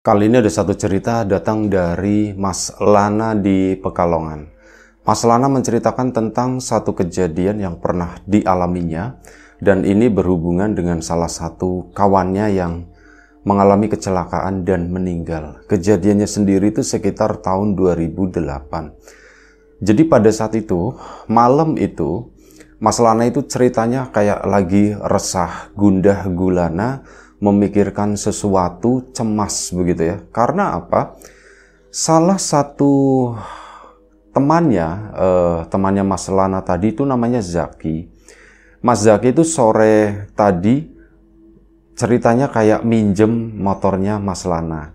Kali ini ada satu cerita datang dari Mas Lana di Pekalongan. Mas Lana menceritakan tentang satu kejadian yang pernah dialaminya dan ini berhubungan dengan salah satu kawannya yang mengalami kecelakaan dan meninggal. Kejadiannya sendiri itu sekitar tahun 2008. Jadi pada saat itu, malam itu, Mas Lana itu ceritanya kayak lagi resah, gundah, gulana, memikirkan sesuatu cemas begitu ya. Karena apa? Salah satu temannya, eh, temannya Mas Lana tadi itu namanya Zaki. Mas Zaki itu sore tadi ceritanya kayak minjem motornya Mas Lana.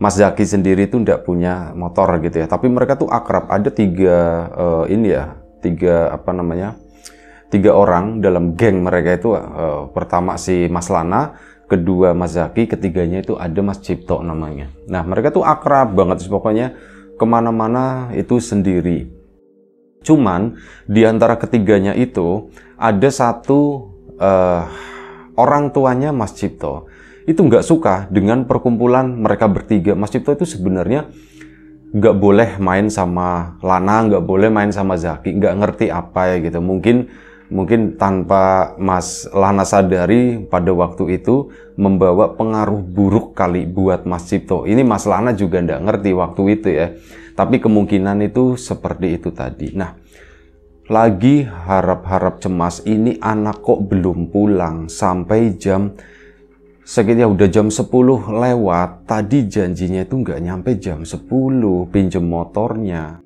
Mas Zaki sendiri itu ndak punya motor gitu ya, tapi mereka tuh akrab. Ada tiga eh, ini ya, tiga apa namanya? Tiga orang dalam geng mereka itu eh, pertama si Mas Lana, kedua Mas Zaki, ketiganya itu ada Mas Cipto namanya. Nah, mereka tuh akrab banget, pokoknya kemana-mana itu sendiri. Cuman, di antara ketiganya itu, ada satu uh, orang tuanya Mas Cipto. Itu nggak suka dengan perkumpulan mereka bertiga. Mas Cipto itu sebenarnya nggak boleh main sama Lana, nggak boleh main sama Zaki, nggak ngerti apa ya gitu. Mungkin mungkin tanpa Mas Lana sadari pada waktu itu membawa pengaruh buruk kali buat Mas Cipto. Ini Mas Lana juga nggak ngerti waktu itu ya. Tapi kemungkinan itu seperti itu tadi. Nah, lagi harap-harap cemas ini anak kok belum pulang sampai jam sekitar ya udah jam 10 lewat tadi janjinya itu nggak nyampe jam 10 pinjem motornya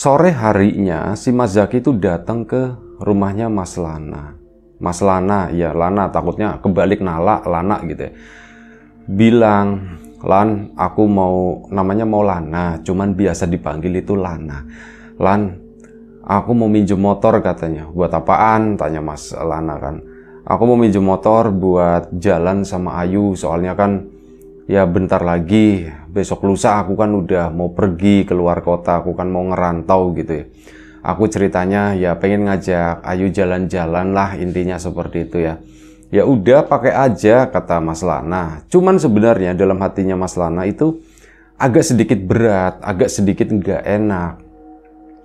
Sore harinya si Mas Zaki itu datang ke rumahnya Mas Lana. Mas Lana, ya Lana takutnya kebalik Nala, Lana gitu ya. Bilang, Lan, aku mau namanya mau Lana, cuman biasa dipanggil itu Lana. Lan, aku mau minjem motor katanya. Buat apaan? Tanya Mas Lana kan. Aku mau minjem motor buat jalan sama Ayu, soalnya kan ya bentar lagi besok lusa aku kan udah mau pergi keluar kota aku kan mau ngerantau gitu ya aku ceritanya ya pengen ngajak ayo jalan-jalan lah intinya seperti itu ya ya udah pakai aja kata Mas Lana cuman sebenarnya dalam hatinya Mas Lana itu agak sedikit berat agak sedikit nggak enak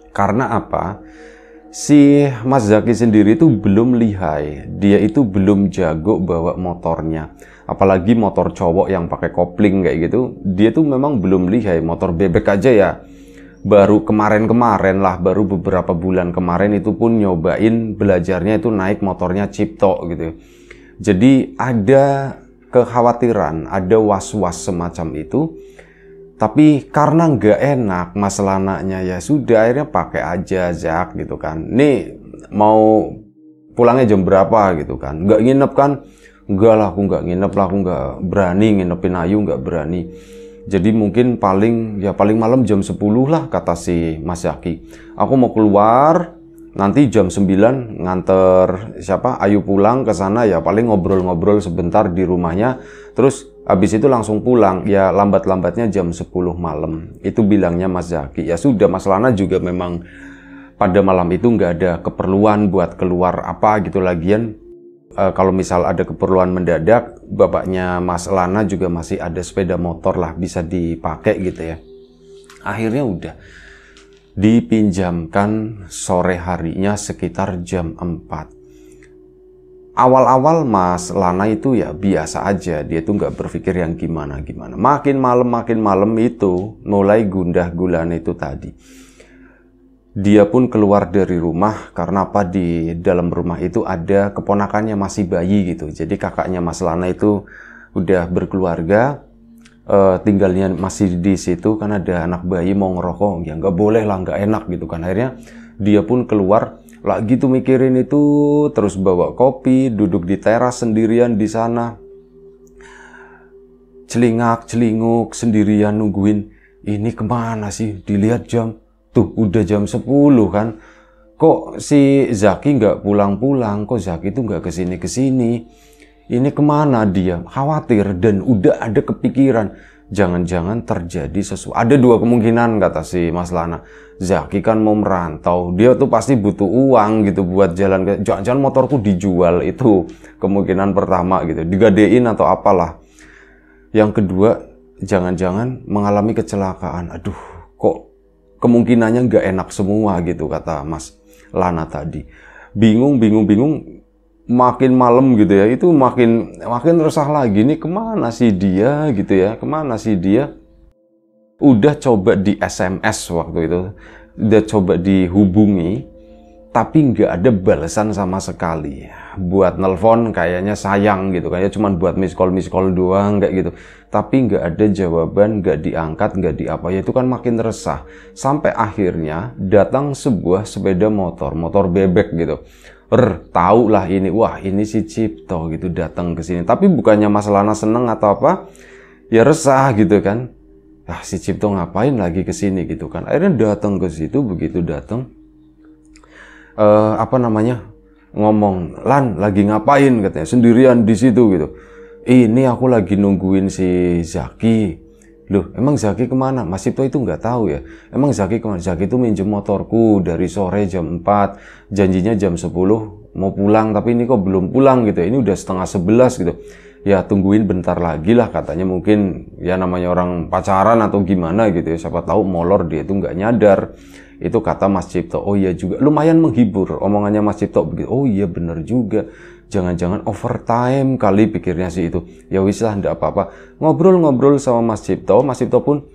karena apa si Mas Zaki sendiri itu belum lihai dia itu belum jago bawa motornya apalagi motor cowok yang pakai kopling kayak gitu dia tuh memang belum lihai motor bebek aja ya baru kemarin-kemarin lah baru beberapa bulan kemarin itu pun nyobain belajarnya itu naik motornya Cipto gitu jadi ada kekhawatiran ada was-was semacam itu tapi karena nggak enak mas lanaknya ya sudah akhirnya pakai aja Zak gitu kan nih mau pulangnya jam berapa gitu kan nggak nginep kan enggak lah aku enggak nginep lah aku enggak berani nginepin Ayu enggak berani jadi mungkin paling ya paling malam jam 10 lah kata si Mas Yaki aku mau keluar nanti jam 9 nganter siapa Ayu pulang ke sana ya paling ngobrol-ngobrol sebentar di rumahnya terus habis itu langsung pulang ya lambat-lambatnya jam 10 malam itu bilangnya Mas Zaki ya sudah Mas Lana juga memang pada malam itu nggak ada keperluan buat keluar apa gitu lagian uh, kalau misal ada keperluan mendadak, bapaknya Mas Lana juga masih ada sepeda motor lah bisa dipakai gitu ya. Akhirnya udah dipinjamkan sore harinya sekitar jam 4. Awal-awal Mas Lana itu ya biasa aja, dia tuh nggak berpikir yang gimana-gimana. Makin malam makin malam itu mulai gundah gulana itu tadi dia pun keluar dari rumah karena apa di dalam rumah itu ada keponakannya masih bayi gitu. Jadi kakaknya Mas Lana itu udah berkeluarga, uh, tinggalnya masih di situ karena ada anak bayi mau ngerokok, ya nggak boleh lah, nggak enak gitu kan. Akhirnya dia pun keluar lagi tuh mikirin itu, terus bawa kopi, duduk di teras sendirian di sana, celingak celinguk sendirian nungguin ini kemana sih? Dilihat jam Tuh, udah jam 10 kan. Kok si Zaki nggak pulang-pulang? Kok Zaki tuh nggak kesini-kesini? Ini kemana dia? Khawatir dan udah ada kepikiran. Jangan-jangan terjadi sesuatu. Ada dua kemungkinan kata si Mas Lana. Zaki kan mau merantau. Dia tuh pasti butuh uang gitu buat jalan. ke Jangan-jangan motorku dijual itu kemungkinan pertama gitu. Digadein atau apalah. Yang kedua, jangan-jangan mengalami kecelakaan. Aduh, kemungkinannya nggak enak semua gitu kata Mas Lana tadi. Bingung, bingung, bingung. Makin malam gitu ya, itu makin makin resah lagi nih kemana sih dia gitu ya, kemana sih dia? Udah coba di SMS waktu itu, udah coba dihubungi, tapi nggak ada balasan sama sekali. ya buat nelpon kayaknya sayang gitu kayaknya cuma buat miss call miss call doang kayak gitu tapi nggak ada jawaban nggak diangkat nggak diapa ya itu kan makin resah sampai akhirnya datang sebuah sepeda motor motor bebek gitu er tahu lah ini wah ini si Cipto gitu datang ke sini tapi bukannya Mas Lana seneng atau apa ya resah gitu kan ah si Cipto ngapain lagi ke sini gitu kan akhirnya datang ke situ begitu datang uh, apa namanya ngomong, "Lan, lagi ngapain?" katanya. Sendirian di situ gitu. Ini aku lagi nungguin si Zaki. Loh, emang Zaki kemana? Mas Sipto itu nggak tahu ya. Emang Zaki kemana? Zaki itu minjem motorku dari sore jam 4. Janjinya jam 10 mau pulang, tapi ini kok belum pulang gitu. Ya. Ini udah setengah 11 gitu ya tungguin bentar lagi lah katanya mungkin ya namanya orang pacaran atau gimana gitu ya siapa tahu molor dia itu nggak nyadar itu kata Mas Cipto oh iya juga lumayan menghibur omongannya Mas Cipto begitu oh iya bener juga jangan-jangan overtime kali pikirnya sih itu ya wis lah ndak apa-apa ngobrol-ngobrol sama Mas Cipto Mas Cipto pun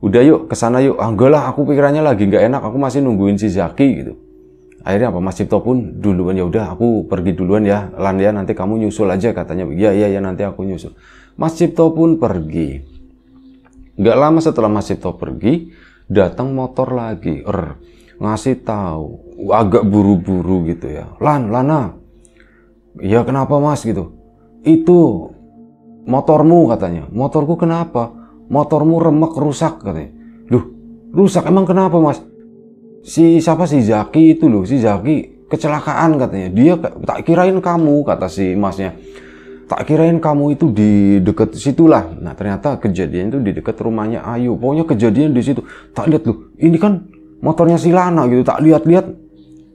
udah yuk kesana yuk ah, aku pikirannya lagi nggak enak aku masih nungguin si Zaki gitu akhirnya apa Mas Cipto pun duluan ya udah aku pergi duluan ya Landia ya, nanti kamu nyusul aja katanya iya iya ya nanti aku nyusul Mas Cipto pun pergi nggak lama setelah Mas Cipto pergi datang motor lagi er ngasih tahu agak buru-buru gitu ya Lan Lana ah. iya kenapa Mas gitu itu motormu katanya motorku kenapa motormu remek rusak katanya duh rusak emang kenapa Mas si siapa si Zaki itu loh si Zaki kecelakaan katanya dia tak kirain kamu kata si masnya tak kirain kamu itu di deket situlah nah ternyata kejadian itu di deket rumahnya Ayu pokoknya kejadian di situ tak lihat loh ini kan motornya si Lana gitu tak lihat-lihat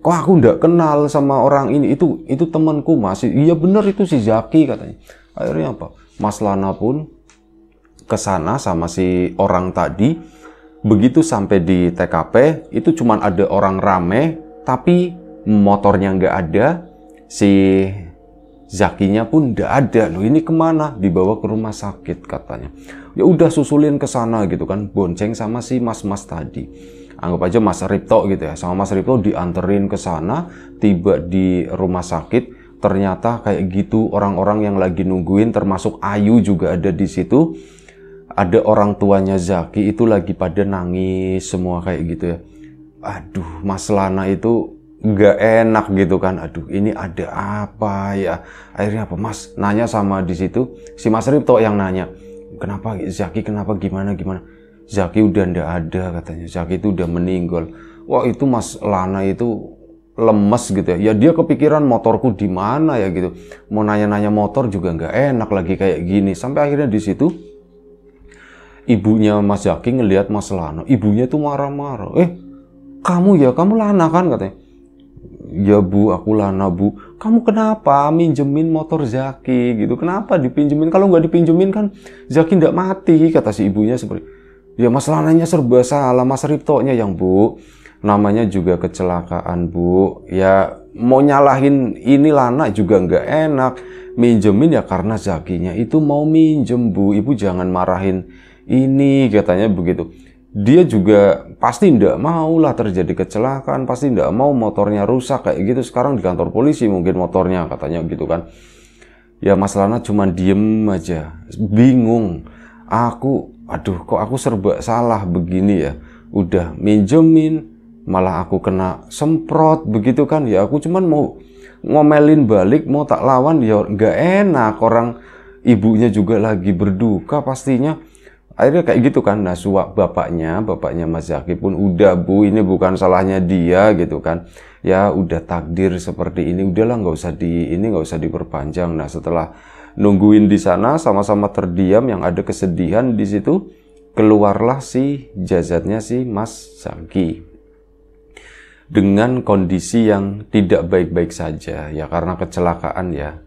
kok aku ndak kenal sama orang ini itu itu temanku Mas iya bener itu si Zaki katanya akhirnya apa Mas Lana pun kesana sama si orang tadi Begitu sampai di TKP, itu cuma ada orang rame, tapi motornya nggak ada, si Zakinya pun nggak ada loh ini kemana dibawa ke rumah sakit katanya ya udah susulin ke sana gitu kan bonceng sama si mas-mas tadi anggap aja Mas Ripto gitu ya sama Mas Ripto dianterin ke sana tiba di rumah sakit ternyata kayak gitu orang-orang yang lagi nungguin termasuk Ayu juga ada di situ ada orang tuanya Zaki itu lagi pada nangis semua kayak gitu ya. Aduh, Mas Lana itu nggak enak gitu kan. Aduh, ini ada apa ya? Akhirnya apa Mas nanya sama di situ si Mas Ripto yang nanya. Kenapa Zaki kenapa gimana gimana? Zaki udah ndak ada katanya. Zaki itu udah meninggal. Wah, itu Mas Lana itu lemes gitu ya. Ya dia kepikiran motorku di mana ya gitu. Mau nanya-nanya motor juga nggak enak lagi kayak gini. Sampai akhirnya di situ ibunya Mas Zaki ngelihat Mas Lano, ibunya tuh marah-marah. Eh, kamu ya, kamu Lana kan katanya. Ya bu, aku Lana bu. Kamu kenapa minjemin motor Zaki gitu? Kenapa dipinjemin? Kalau nggak dipinjemin kan Zaki nggak mati kata si ibunya seperti. Ya Mas Lananya serba salah, Mas Riptonya yang bu. Namanya juga kecelakaan bu. Ya mau nyalahin ini Lana juga nggak enak. Minjemin ya karena Zakinya itu mau minjem bu. Ibu jangan marahin ini katanya begitu dia juga pasti tidak mau lah terjadi kecelakaan, pasti tidak mau motornya rusak kayak gitu. Sekarang di kantor polisi mungkin motornya katanya gitu kan. Ya Mas Lana cuma diem aja, bingung. Aku, aduh kok aku serba salah begini ya. Udah minjemin, malah aku kena semprot begitu kan. Ya aku cuman mau ngomelin balik, mau tak lawan ya nggak enak. Orang ibunya juga lagi berduka pastinya akhirnya kayak gitu kan nah suap bapaknya bapaknya Mas Zaki pun udah bu ini bukan salahnya dia gitu kan ya udah takdir seperti ini udahlah nggak usah di ini nggak usah diperpanjang nah setelah nungguin di sana sama-sama terdiam yang ada kesedihan di situ keluarlah si jazatnya si Mas Zaki dengan kondisi yang tidak baik-baik saja ya karena kecelakaan ya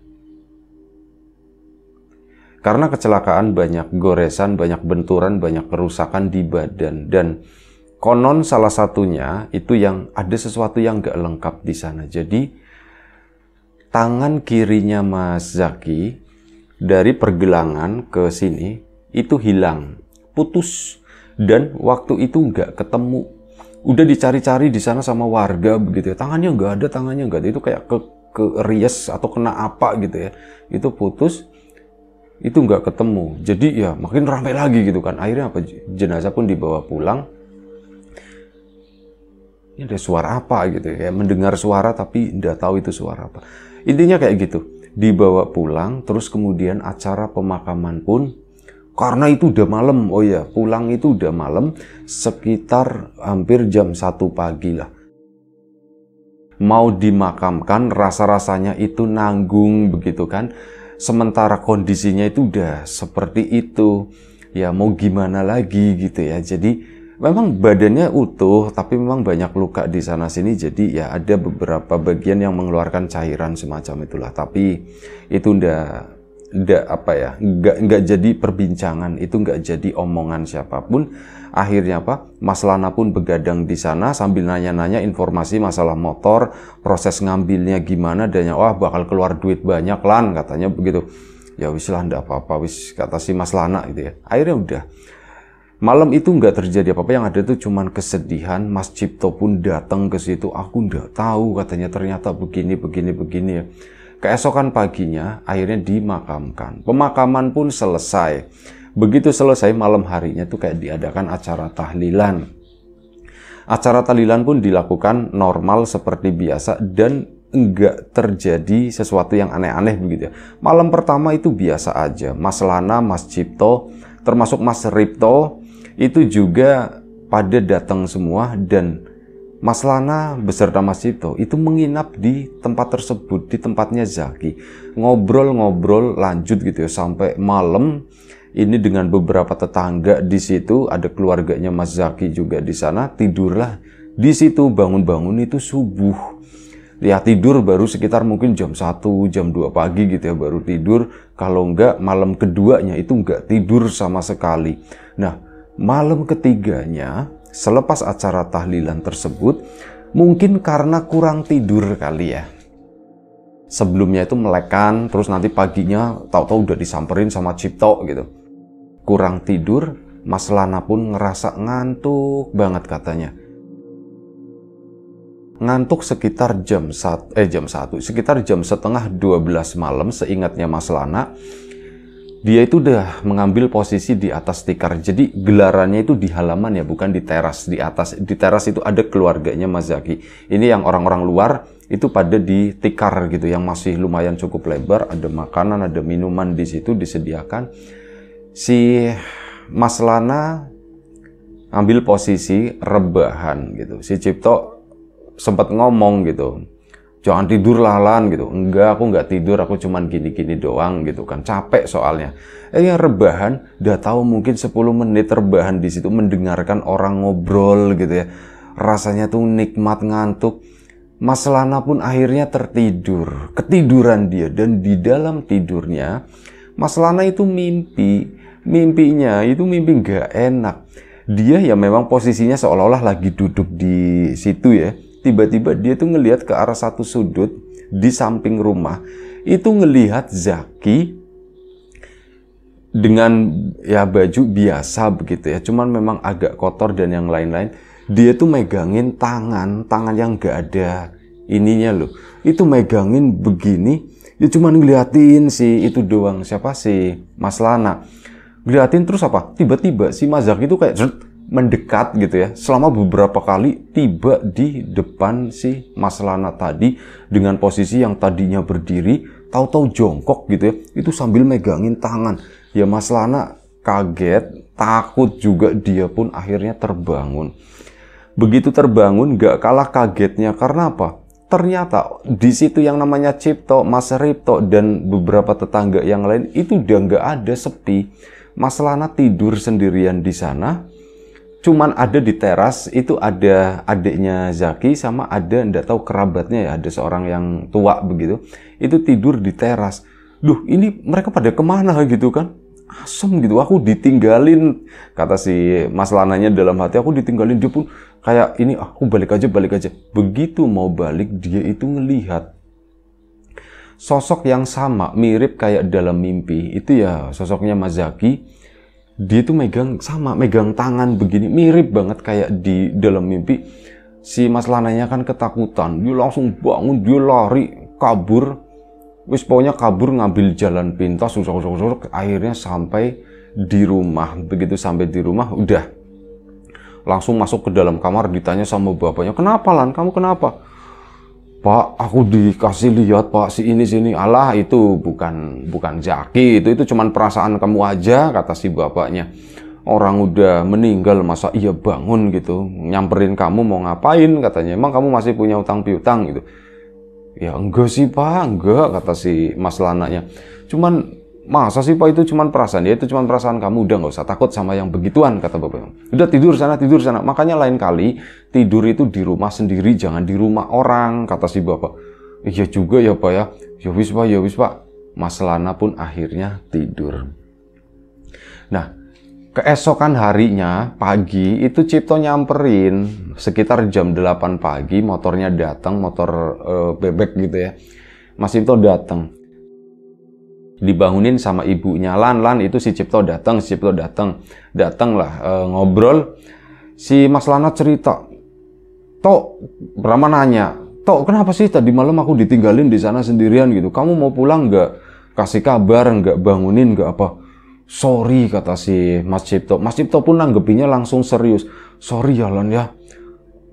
karena kecelakaan banyak goresan, banyak benturan, banyak kerusakan di badan dan konon salah satunya itu yang ada sesuatu yang gak lengkap di sana. Jadi tangan kirinya Mas Zaki dari pergelangan ke sini itu hilang, putus dan waktu itu gak ketemu. Udah dicari-cari di sana sama warga begitu ya. Tangannya gak ada, tangannya gak ada. Itu kayak ke ke ries atau kena apa gitu ya. Itu putus itu nggak ketemu. Jadi ya makin ramai lagi gitu kan. Akhirnya apa? Jenazah pun dibawa pulang. Ini ada suara apa gitu ya? Mendengar suara tapi nggak tahu itu suara apa. Intinya kayak gitu. Dibawa pulang, terus kemudian acara pemakaman pun karena itu udah malam. Oh ya, pulang itu udah malam sekitar hampir jam satu pagi lah. Mau dimakamkan, rasa-rasanya itu nanggung begitu kan sementara kondisinya itu udah seperti itu ya mau gimana lagi gitu ya jadi memang badannya utuh tapi memang banyak luka di sana sini jadi ya ada beberapa bagian yang mengeluarkan cairan semacam itulah tapi itu udah nggak apa ya nggak nggak jadi perbincangan itu nggak jadi omongan siapapun akhirnya apa Mas Lana pun begadang di sana sambil nanya-nanya informasi masalah motor proses ngambilnya gimana dan wah bakal keluar duit banyak lan katanya begitu ya wis lah ndak apa-apa wis kata si Mas Lana gitu ya akhirnya udah Malam itu nggak terjadi apa-apa, yang ada itu cuman kesedihan. Mas Cipto pun datang ke situ. Aku ndak tahu katanya ternyata begini, begini, begini ya. Keesokan paginya akhirnya dimakamkan. Pemakaman pun selesai. Begitu selesai malam harinya tuh kayak diadakan acara tahlilan. Acara tahlilan pun dilakukan normal seperti biasa dan enggak terjadi sesuatu yang aneh-aneh begitu ya. Malam pertama itu biasa aja. Mas Lana, Mas Cipto, termasuk Mas Ripto itu juga pada datang semua dan Mas Lana beserta Mas Cipto itu menginap di tempat tersebut, di tempatnya Zaki. Ngobrol-ngobrol lanjut gitu ya, sampai malam ini dengan beberapa tetangga di situ, ada keluarganya Mas Zaki juga di sana, tidurlah di situ, bangun-bangun itu subuh. Ya tidur baru sekitar mungkin jam 1, jam 2 pagi gitu ya baru tidur. Kalau enggak malam keduanya itu enggak tidur sama sekali. Nah malam ketiganya selepas acara tahlilan tersebut, mungkin karena kurang tidur kali ya. Sebelumnya itu melekan, terus nanti paginya tahu-tahu udah disamperin sama Cipto gitu. Kurang tidur, Mas Lana pun ngerasa ngantuk banget katanya. Ngantuk sekitar jam satu, eh jam satu, sekitar jam setengah 12 malam seingatnya Mas Lana dia itu udah mengambil posisi di atas tikar. Jadi gelarannya itu di halaman ya, bukan di teras. Di atas, di teras itu ada keluarganya Mas Zaki. Ini yang orang-orang luar itu pada di tikar gitu, yang masih lumayan cukup lebar. Ada makanan, ada minuman di situ disediakan. Si Mas Lana ambil posisi rebahan gitu. Si Cipto sempat ngomong gitu jangan tidur lalan gitu enggak aku enggak tidur aku cuman gini-gini doang gitu kan capek soalnya eh yang rebahan udah tahu mungkin 10 menit rebahan di situ mendengarkan orang ngobrol gitu ya rasanya tuh nikmat ngantuk Mas Lana pun akhirnya tertidur ketiduran dia dan di dalam tidurnya Mas Lana itu mimpi mimpinya itu mimpi nggak enak dia ya memang posisinya seolah-olah lagi duduk di situ ya tiba-tiba dia tuh ngelihat ke arah satu sudut di samping rumah itu ngelihat Zaki dengan ya baju biasa begitu ya cuman memang agak kotor dan yang lain-lain dia tuh megangin tangan tangan yang gak ada ininya loh itu megangin begini ya cuman ngeliatin si itu doang siapa sih Mas Lana ngeliatin terus apa tiba-tiba si Mazak itu kayak mendekat gitu ya selama beberapa kali tiba di depan si Mas Lana tadi dengan posisi yang tadinya berdiri tahu-tahu jongkok gitu ya itu sambil megangin tangan ya Mas Lana kaget takut juga dia pun akhirnya terbangun begitu terbangun gak kalah kagetnya karena apa ternyata di situ yang namanya Cipto, Mas Ripto dan beberapa tetangga yang lain itu udah gak ada sepi Mas Lana tidur sendirian di sana cuman ada di teras itu ada adiknya Zaki sama ada ndak tahu kerabatnya ya ada seorang yang tua begitu itu tidur di teras duh ini mereka pada kemana gitu kan asem gitu aku ditinggalin kata si mas lananya dalam hati aku ditinggalin dia pun kayak ini ah, aku balik aja balik aja begitu mau balik dia itu ngelihat sosok yang sama mirip kayak dalam mimpi itu ya sosoknya Mas Zaki dia itu megang sama megang tangan begini mirip banget kayak di dalam mimpi si mas lananya kan ketakutan dia langsung bangun dia lari kabur wis pokoknya kabur ngambil jalan pintas susah susah susah akhirnya sampai di rumah begitu sampai di rumah udah langsung masuk ke dalam kamar ditanya sama bapaknya kenapa lan kamu kenapa Pak, aku dikasih lihat Pak si ini sini. Allah itu bukan bukan zaki itu itu cuman perasaan kamu aja kata si bapaknya. Orang udah meninggal masa iya bangun gitu nyamperin kamu mau ngapain katanya. Emang kamu masih punya utang piutang gitu. Ya enggak sih Pak, enggak kata si Mas Lananya. Cuman Masa sih Pak itu cuma perasaan? Ya itu cuma perasaan kamu. Udah nggak usah takut sama yang begituan, kata Bapak. Udah tidur sana, tidur sana. Makanya lain kali tidur itu di rumah sendiri, jangan di rumah orang, kata si Bapak. Iya juga ya Pak ya. Ya wis Pak, ya wis Pak. Mas Lana pun akhirnya tidur. Nah, keesokan harinya pagi itu Cipto nyamperin sekitar jam 8 pagi motornya datang motor e, bebek gitu ya Mas Cipto datang dibangunin sama ibunya lan lan itu si Cipto datang si Cipto datang lah e, eh, ngobrol si Mas Lana cerita Tok Brahma nanya Tok kenapa sih tadi malam aku ditinggalin di sana sendirian gitu kamu mau pulang nggak kasih kabar nggak bangunin nggak apa sorry kata si Mas Cipto Mas Cipto pun nanggepinya langsung serius sorry ya Lan ya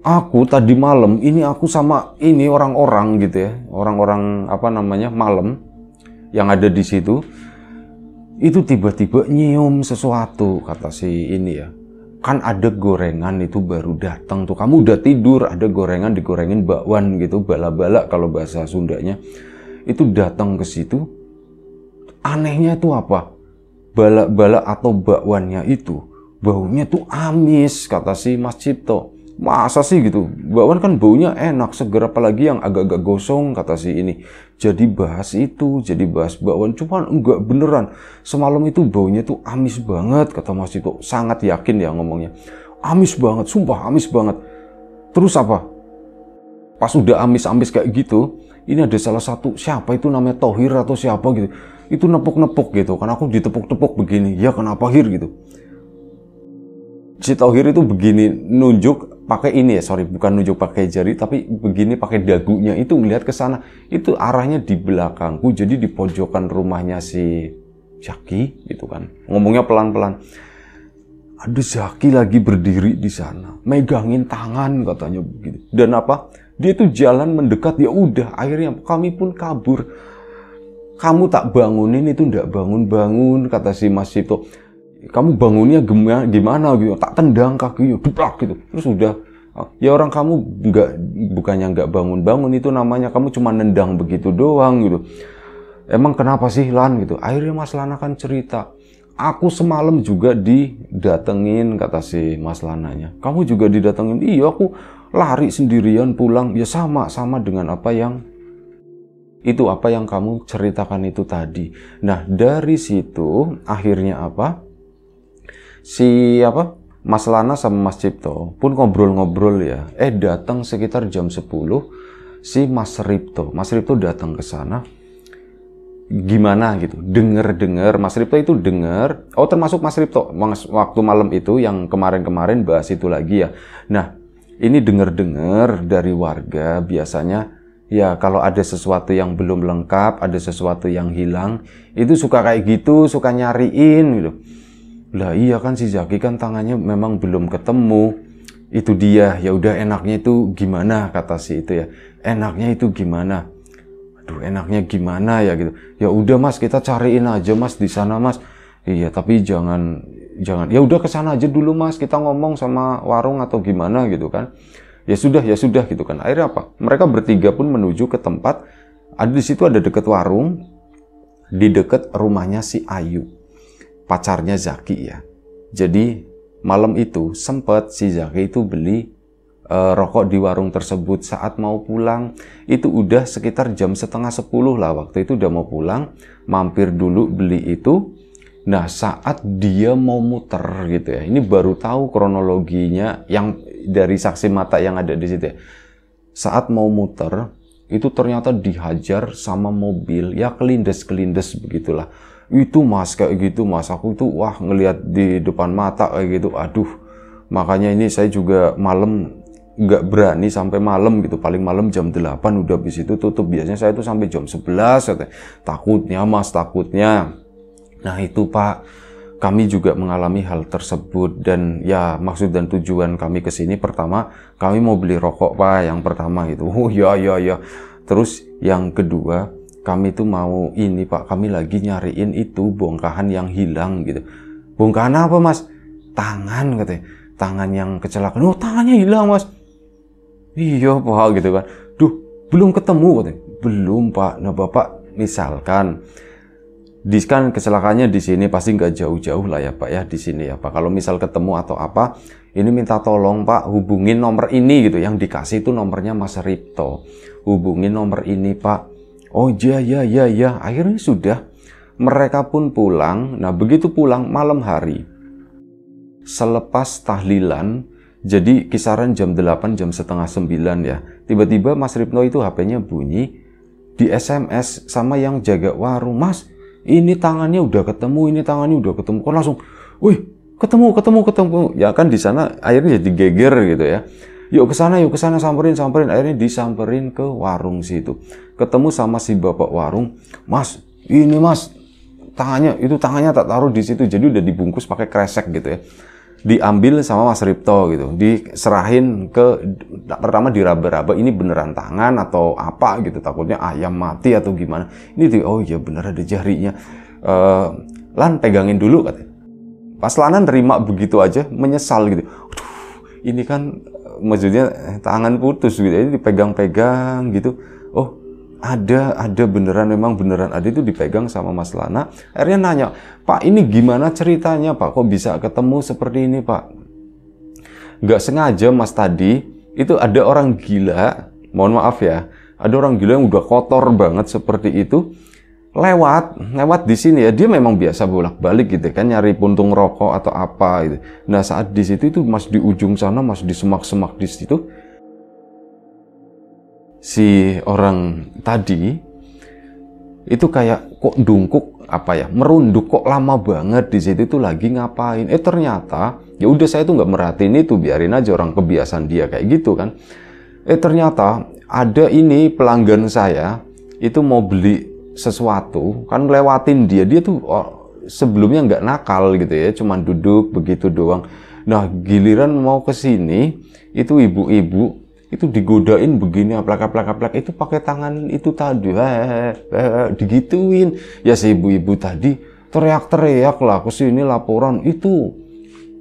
aku tadi malam ini aku sama ini orang-orang gitu ya orang-orang apa namanya malam yang ada di situ itu tiba-tiba nyium sesuatu kata si ini ya kan ada gorengan itu baru datang tuh kamu udah tidur ada gorengan digorengin bakwan gitu bala-bala kalau bahasa Sundanya itu datang ke situ anehnya itu apa bala-bala atau bakwannya itu baunya tuh amis kata si Mas Cipto masa sih gitu bakwan kan baunya enak seger apalagi yang agak-agak gosong kata si ini jadi bahas itu jadi bahas bakwan cuman enggak beneran semalam itu baunya tuh amis banget kata mas itu sangat yakin ya ngomongnya amis banget sumpah amis banget terus apa pas udah amis-amis kayak gitu ini ada salah satu siapa itu namanya Tohir atau siapa gitu itu nepuk-nepuk gitu karena aku ditepuk-tepuk begini ya kenapa Hir gitu si Tauhir itu begini nunjuk pakai ini ya sorry bukan nunjuk pakai jari tapi begini pakai dagunya itu melihat ke sana itu arahnya di belakangku jadi di pojokan rumahnya si Zaki gitu kan ngomongnya pelan-pelan ada Zaki lagi berdiri di sana megangin tangan katanya begitu dan apa dia itu jalan mendekat ya udah akhirnya kami pun kabur kamu tak bangunin itu ndak bangun-bangun kata si Mas itu kamu bangunnya gimana, gimana gitu tak tendang kakinya deplak gitu terus udah ah, ya orang kamu nggak bukannya nggak bangun-bangun itu namanya kamu cuma nendang begitu doang gitu emang kenapa sih Lan gitu akhirnya Mas Lana kan cerita aku semalam juga didatengin kata si Mas Lananya kamu juga didatengin iya aku lari sendirian pulang ya sama sama dengan apa yang itu apa yang kamu ceritakan itu tadi nah dari situ akhirnya apa si apa Mas Lana sama Mas Cipto pun ngobrol-ngobrol ya. Eh datang sekitar jam 10 si Mas Ripto. Mas Ripto datang ke sana. Gimana gitu. Dengar-dengar Mas Ripto itu dengar. Oh termasuk Mas Ripto waktu malam itu yang kemarin-kemarin bahas itu lagi ya. Nah, ini dengar-dengar dari warga biasanya ya kalau ada sesuatu yang belum lengkap, ada sesuatu yang hilang, itu suka kayak gitu, suka nyariin gitu lah iya kan si Zaki kan tangannya memang belum ketemu itu dia ya udah enaknya itu gimana kata si itu ya enaknya itu gimana aduh enaknya gimana ya gitu ya udah mas kita cariin aja mas di sana mas iya tapi jangan jangan ya udah ke sana aja dulu mas kita ngomong sama warung atau gimana gitu kan ya sudah ya sudah gitu kan akhirnya apa mereka bertiga pun menuju ke tempat ada di situ ada deket warung di deket rumahnya si Ayu pacarnya Zaki ya. Jadi malam itu sempat si Zaki itu beli e, rokok di warung tersebut saat mau pulang itu udah sekitar jam setengah sepuluh lah waktu itu udah mau pulang mampir dulu beli itu nah saat dia mau muter gitu ya ini baru tahu kronologinya yang dari saksi mata yang ada di situ ya. saat mau muter itu ternyata dihajar sama mobil ya kelindes kelindes begitulah itu mas kayak gitu mas aku itu wah ngelihat di depan mata kayak gitu aduh makanya ini saya juga malam nggak berani sampai malam gitu paling malam jam 8 udah habis itu tutup biasanya saya itu sampai jam 11 katanya. takutnya mas takutnya nah itu pak kami juga mengalami hal tersebut dan ya maksud dan tujuan kami ke sini pertama kami mau beli rokok Pak yang pertama gitu. Oh ya ya ya. Terus yang kedua kami tuh mau ini pak kami lagi nyariin itu bongkahan yang hilang gitu bongkahan apa mas tangan katanya tangan yang kecelakaan oh tangannya hilang mas iya pak gitu kan duh belum ketemu katanya belum pak nah bapak misalkan di kan kecelakaannya di sini pasti nggak jauh-jauh lah ya pak ya di sini ya pak kalau misal ketemu atau apa ini minta tolong pak hubungin nomor ini gitu yang dikasih itu nomornya Mas Ripto hubungin nomor ini pak oh ya ya ya ya akhirnya sudah mereka pun pulang nah begitu pulang malam hari selepas tahlilan jadi kisaran jam 8 jam setengah 9 ya tiba-tiba Mas Ripno itu HP-nya bunyi di SMS sama yang jaga warung Mas ini tangannya udah ketemu ini tangannya udah ketemu kok langsung wih ketemu ketemu ketemu ya kan di sana akhirnya jadi geger gitu ya yuk ke sana yuk ke sana samperin samperin akhirnya disamperin ke warung situ ketemu sama si bapak warung mas ini mas tangannya itu tangannya tak taruh di situ jadi udah dibungkus pakai kresek gitu ya diambil sama Mas Ripto gitu diserahin ke pertama diraba-raba ini beneran tangan atau apa gitu takutnya ayam mati atau gimana ini tuh, oh iya bener ada jarinya uh, lan pegangin dulu katanya pas Lanan terima begitu aja menyesal gitu ini kan maksudnya tangan putus gitu ya, dipegang-pegang gitu oh ada ada beneran memang beneran ada itu dipegang sama Mas Lana akhirnya nanya Pak ini gimana ceritanya Pak kok bisa ketemu seperti ini Pak nggak sengaja Mas tadi itu ada orang gila mohon maaf ya ada orang gila yang udah kotor banget seperti itu lewat lewat di sini ya dia memang biasa bolak-balik gitu kan nyari puntung rokok atau apa gitu nah saat di situ itu mas di ujung sana mas di semak-semak di situ si orang tadi itu kayak kok dungkuk apa ya merunduk kok lama banget di situ itu lagi ngapain eh ternyata ya udah saya tuh nggak merhatiin itu biarin aja orang kebiasaan dia kayak gitu kan eh ternyata ada ini pelanggan saya itu mau beli sesuatu kan lewatin dia dia tuh oh, sebelumnya nggak nakal gitu ya cuman duduk begitu doang nah giliran mau ke sini itu ibu-ibu itu digodain begini plak plak plak itu pakai tangan itu tadi eh, digituin ya si ibu-ibu tadi teriak-teriak lah ke sini laporan itu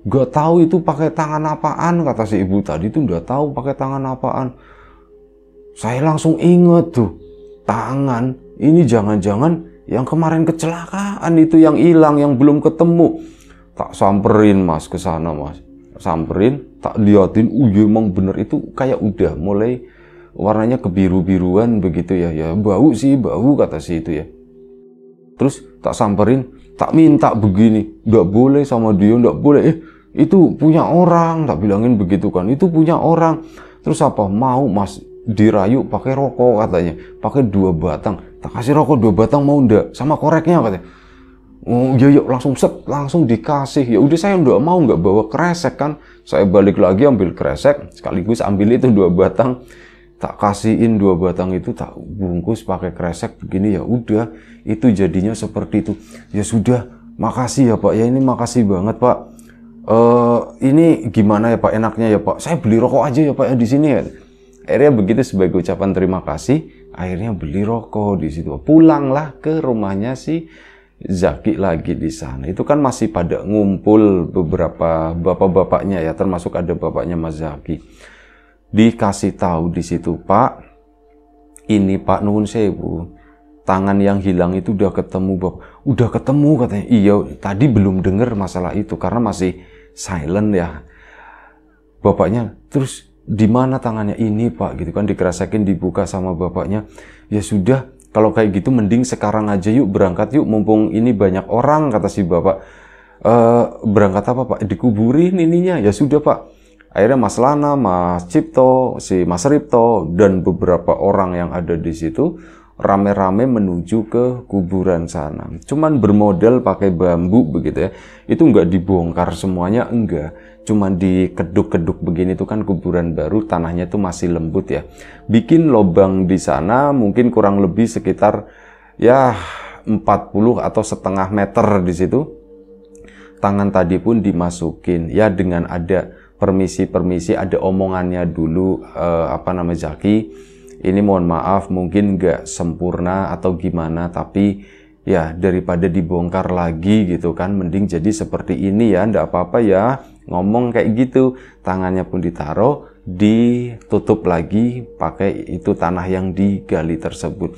gak tahu itu pakai tangan apaan kata si ibu tadi itu nggak tahu pakai tangan apaan saya langsung inget tuh tangan ini jangan-jangan yang kemarin kecelakaan itu yang hilang yang belum ketemu tak samperin mas ke sana mas samperin tak liatin uh ya emang bener itu kayak udah mulai warnanya kebiru-biruan begitu ya ya bau sih bau kata si itu ya terus tak samperin tak minta begini nggak boleh sama dia nggak boleh eh itu punya orang tak bilangin begitu kan itu punya orang terus apa mau mas dirayu pakai rokok katanya pakai dua batang tak kasih rokok dua batang mau ndak sama koreknya katanya oh iya yuk iya, langsung set langsung dikasih ya udah saya ndak mau nggak bawa kresek kan saya balik lagi ambil kresek sekaligus ambil itu dua batang tak kasihin dua batang itu tak bungkus pakai kresek begini ya udah itu jadinya seperti itu ya sudah makasih ya pak ya ini makasih banget pak Uh, ini gimana ya Pak enaknya ya Pak? Saya beli rokok aja ya Pak ya di sini ya. Akhirnya begitu sebagai ucapan terima kasih, akhirnya beli rokok di situ pulanglah ke rumahnya si Zaki lagi di sana itu kan masih pada ngumpul beberapa bapak-bapaknya ya termasuk ada bapaknya Mas Zaki dikasih tahu di situ Pak ini Pak Nuhun Sewu tangan yang hilang itu udah ketemu Bapak udah ketemu katanya iya tadi belum dengar masalah itu karena masih silent ya bapaknya terus di mana tangannya ini pak gitu kan dikerasakin dibuka sama bapaknya ya sudah kalau kayak gitu mending sekarang aja yuk berangkat yuk mumpung ini banyak orang kata si bapak e, berangkat apa pak dikuburin ininya ya sudah pak akhirnya Mas Lana, Mas Cipto, si Mas Ripto dan beberapa orang yang ada di situ rame-rame menuju ke kuburan sana. Cuman bermodal pakai bambu begitu ya. Itu nggak dibongkar semuanya, enggak. Cuman di keduk keduk begini tuh kan kuburan baru, tanahnya tuh masih lembut ya. Bikin lobang di sana mungkin kurang lebih sekitar ya 40 atau setengah meter di situ. Tangan tadi pun dimasukin ya dengan ada permisi-permisi, ada omongannya dulu eh, apa namanya Zaki ini mohon maaf mungkin nggak sempurna atau gimana tapi ya daripada dibongkar lagi gitu kan mending jadi seperti ini ya ndak apa-apa ya ngomong kayak gitu tangannya pun ditaruh ditutup lagi pakai itu tanah yang digali tersebut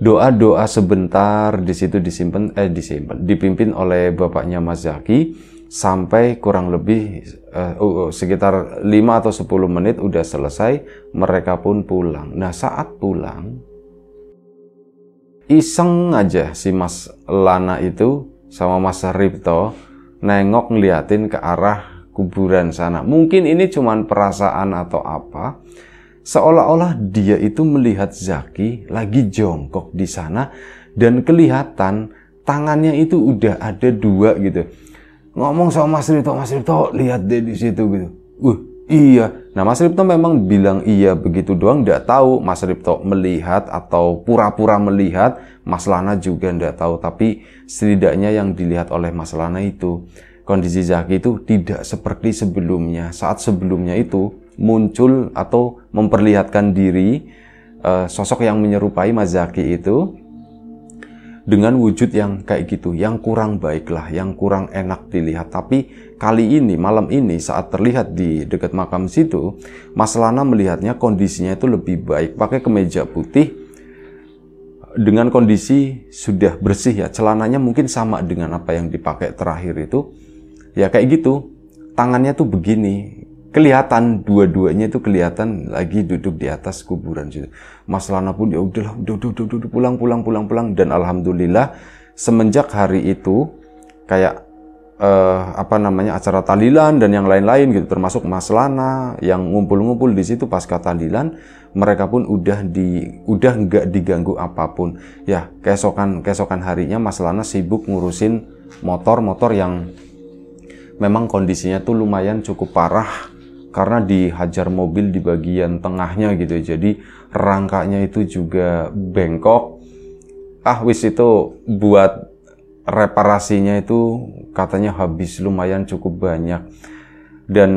doa-doa sebentar di situ disimpan eh disimpan dipimpin oleh bapaknya Mas Zaki sampai kurang lebih uh, uh, sekitar 5 atau 10 menit udah selesai mereka pun pulang. Nah, saat pulang iseng aja si Mas Lana itu sama Mas Ripto nengok ngeliatin ke arah kuburan sana. Mungkin ini cuman perasaan atau apa. Seolah-olah dia itu melihat Zaki lagi jongkok di sana dan kelihatan tangannya itu udah ada dua gitu ngomong sama Mas Ripto, Mas Ripto lihat deh di situ gitu. Uh, iya. Nah Mas Ripto memang bilang iya begitu doang, tidak tahu Mas Ripto melihat atau pura-pura melihat. Mas Lana juga tidak tahu, tapi setidaknya yang dilihat oleh Mas Lana itu kondisi Zaki itu tidak seperti sebelumnya. Saat sebelumnya itu muncul atau memperlihatkan diri uh, sosok yang menyerupai Mas Zaki itu dengan wujud yang kayak gitu, yang kurang baik lah, yang kurang enak dilihat. Tapi kali ini, malam ini saat terlihat di dekat makam situ, Mas Lana melihatnya kondisinya itu lebih baik. Pakai kemeja putih, dengan kondisi sudah bersih ya, celananya mungkin sama dengan apa yang dipakai terakhir itu. Ya kayak gitu, tangannya tuh begini, kelihatan dua-duanya itu kelihatan lagi duduk di atas kuburan situ. Mas Lana pun ya udahlah udah udah udah udah pulang pulang pulang pulang dan alhamdulillah semenjak hari itu kayak eh, apa namanya acara talilan dan yang lain-lain gitu termasuk Mas Lana yang ngumpul-ngumpul di situ pasca talilan mereka pun udah di udah nggak diganggu apapun ya keesokan keesokan harinya Mas Lana sibuk ngurusin motor-motor yang memang kondisinya tuh lumayan cukup parah karena dihajar mobil di bagian tengahnya gitu Jadi rangkanya itu juga bengkok. Ah wis itu buat reparasinya itu katanya habis lumayan cukup banyak. Dan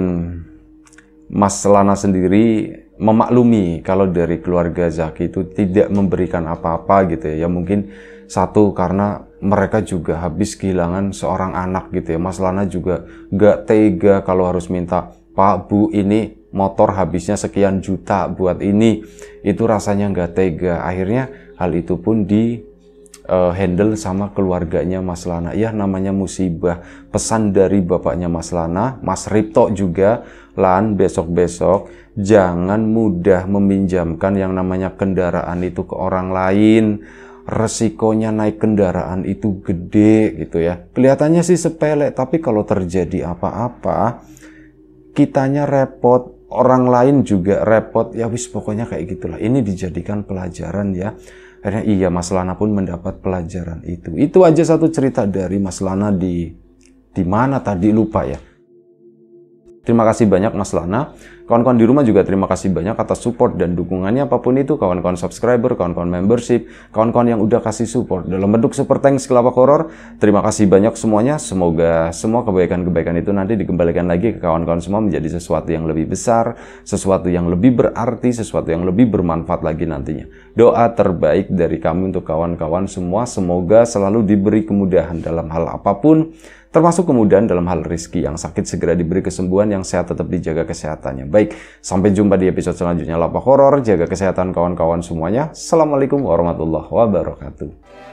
Mas Lana sendiri memaklumi kalau dari keluarga Zaki itu tidak memberikan apa-apa gitu ya. Ya mungkin satu karena mereka juga habis kehilangan seorang anak gitu ya. Mas Lana juga gak tega kalau harus minta Pak Bu ini motor habisnya sekian juta buat ini itu rasanya nggak tega akhirnya hal itu pun di uh, handle sama keluarganya Mas Lana ya namanya musibah pesan dari bapaknya Mas Lana Mas Ripto juga Lan besok-besok jangan mudah meminjamkan yang namanya kendaraan itu ke orang lain resikonya naik kendaraan itu gede gitu ya kelihatannya sih sepele tapi kalau terjadi apa-apa kitanya repot, orang lain juga repot. Ya wis pokoknya kayak gitulah. Ini dijadikan pelajaran ya. Akhirnya iya Mas Lana pun mendapat pelajaran itu. Itu aja satu cerita dari Mas Lana di di mana tadi lupa ya. Terima kasih banyak Mas Lana Kawan-kawan di rumah juga terima kasih banyak atas support dan dukungannya apapun itu, kawan-kawan subscriber, kawan-kawan membership, kawan-kawan yang udah kasih support dalam bentuk super thanks kelapa koror. Terima kasih banyak semuanya. Semoga semua kebaikan-kebaikan itu nanti dikembalikan lagi ke kawan-kawan semua menjadi sesuatu yang lebih besar, sesuatu yang lebih berarti, sesuatu yang lebih bermanfaat lagi nantinya. Doa terbaik dari kami untuk kawan-kawan semua, semoga selalu diberi kemudahan dalam hal apapun Termasuk kemudian dalam hal rizki yang sakit segera diberi kesembuhan, yang sehat tetap dijaga kesehatannya. Baik, sampai jumpa di episode selanjutnya Lapa Horor. Jaga kesehatan kawan-kawan semuanya. Assalamualaikum warahmatullahi wabarakatuh.